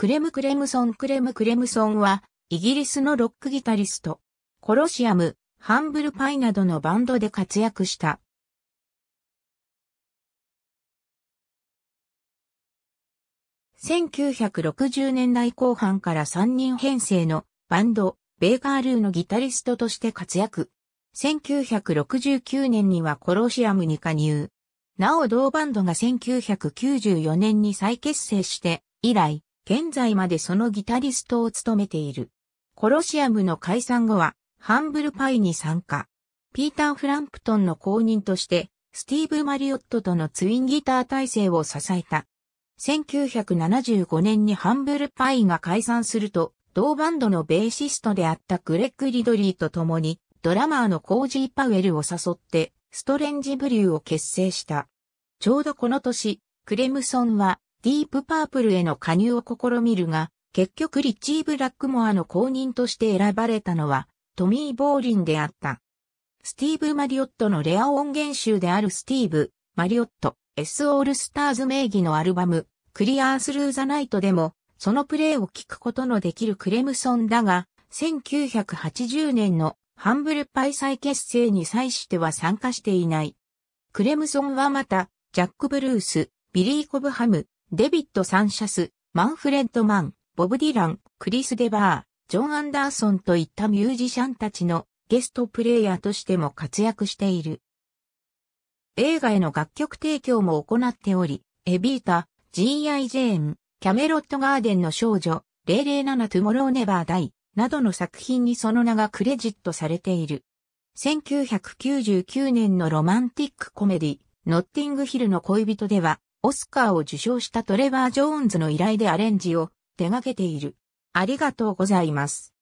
クレム・クレムソン・クレム・クレムソンは、イギリスのロックギタリスト、コロシアム、ハンブルパイなどのバンドで活躍した。1960年代後半から3人編成のバンド、ベーガールーのギタリストとして活躍。1969年にはコロシアムに加入。なお同バンドが1994年に再結成して、以来、現在までそのギタリストを務めている。コロシアムの解散後は、ハンブルパイに参加。ピーター・フランプトンの後任として、スティーブ・マリオットとのツインギター体制を支えた。1975年にハンブルパイが解散すると、同バンドのベーシストであったグレッグ・リドリーと共に、ドラマーのコージー・パウエルを誘って、ストレンジ・ブリューを結成した。ちょうどこの年、クレムソンはディープパープルへの加入を試みるが、結局リッチー・ブラックモアの公認として選ばれたのは、トミー・ボーリンであった。スティーブ・マリオットのレア音源集であるスティーブ・マリオット、S・ オールスターズ名義のアルバム、クリアースルーザナイトでも、そのプレイを聞くことのできるクレムソンだが、1980年のハンブルパイ再結成に際しては参加していない。クレムソンはまた、ジャック・ブルース、ビリー・コブハム、デビッド・サンシャス、マンフレッド・マン、ボブ・ディラン、クリス・デバー、ジョン・アンダーソンといったミュージシャンたちのゲストプレイヤーとしても活躍している。映画への楽曲提供も行っており、エビータ、G.I. ジェーン、キャメロット・ガーデンの少女、007トゥモロー・ネバー・ダイ、などの作品にその名がクレジットされている。1999年のロマンティックコメディ、ノッティングヒルの恋人では、オスカーを受賞したトレバー・ジョーンズの依頼でアレンジを手掛けている。ありがとうございます。